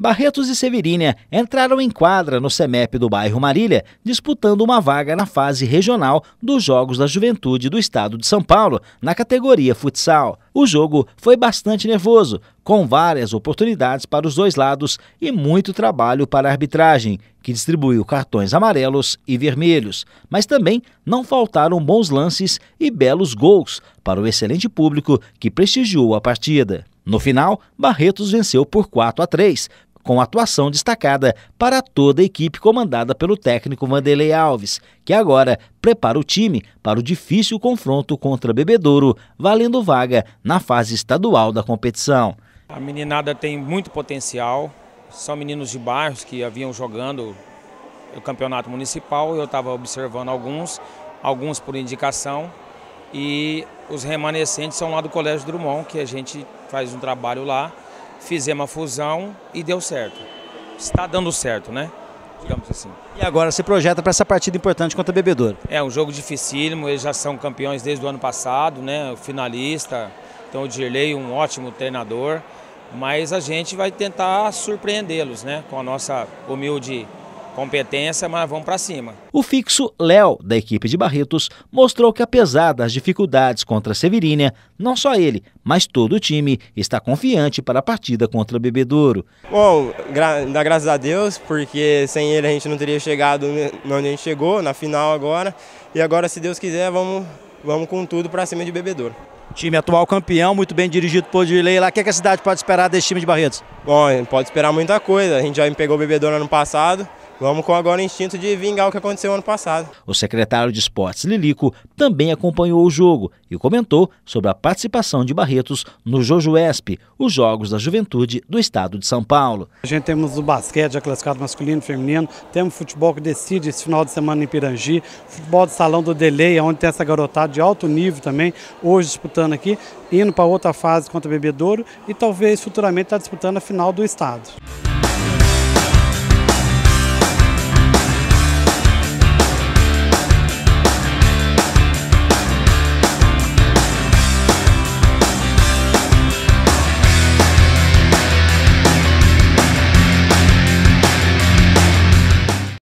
Barretos e Severínia entraram em quadra no CEMEP do bairro Marília, disputando uma vaga na fase regional dos Jogos da Juventude do Estado de São Paulo, na categoria futsal. O jogo foi bastante nervoso, com várias oportunidades para os dois lados e muito trabalho para a arbitragem, que distribuiu cartões amarelos e vermelhos. Mas também não faltaram bons lances e belos gols para o excelente público que prestigiou a partida. No final, Barretos venceu por 4 a 3, com atuação destacada para toda a equipe comandada pelo técnico Vanderlei Alves, que agora prepara o time para o difícil confronto contra Bebedouro, valendo vaga na fase estadual da competição. A meninada tem muito potencial, são meninos de bairros que haviam jogando o campeonato municipal, eu estava observando alguns, alguns por indicação, e os remanescentes são lá do Colégio Drummond, que a gente faz um trabalho lá fizemos a fusão e deu certo. Está dando certo, né? Digamos assim. E agora se projeta para essa partida importante contra a Bebedouro. É um jogo dificílimo, eles já são campeões desde o ano passado, né? Finalista. Então o Dirley, um ótimo treinador. Mas a gente vai tentar surpreendê-los, né? Com a nossa humilde competência, mas vamos para cima. O fixo Léo, da equipe de Barretos, mostrou que apesar das dificuldades contra a Severínia, não só ele, mas todo o time está confiante para a partida contra o Bebedouro. Bom, gra dá graças a Deus, porque sem ele a gente não teria chegado onde a gente chegou, na final agora. E agora, se Deus quiser, vamos, vamos com tudo para cima de Bebedouro. Time atual campeão, muito bem dirigido por Dileila. O que, é que a cidade pode esperar desse time de Barretos? Bom, pode esperar muita coisa. A gente já pegou o Bebedouro ano passado Vamos com agora o instinto de vingar o que aconteceu ano passado. O secretário de Esportes Lilico também acompanhou o jogo e comentou sobre a participação de Barretos no Jojo Esp, os Jogos da Juventude do Estado de São Paulo. A gente temos o basquete já classificado masculino e feminino, temos futebol que decide esse final de semana em Pirangi, futebol de salão do Delay, onde tem essa garotada de alto nível também, hoje disputando aqui, indo para outra fase contra o Bebedouro e talvez futuramente está disputando a final do Estado.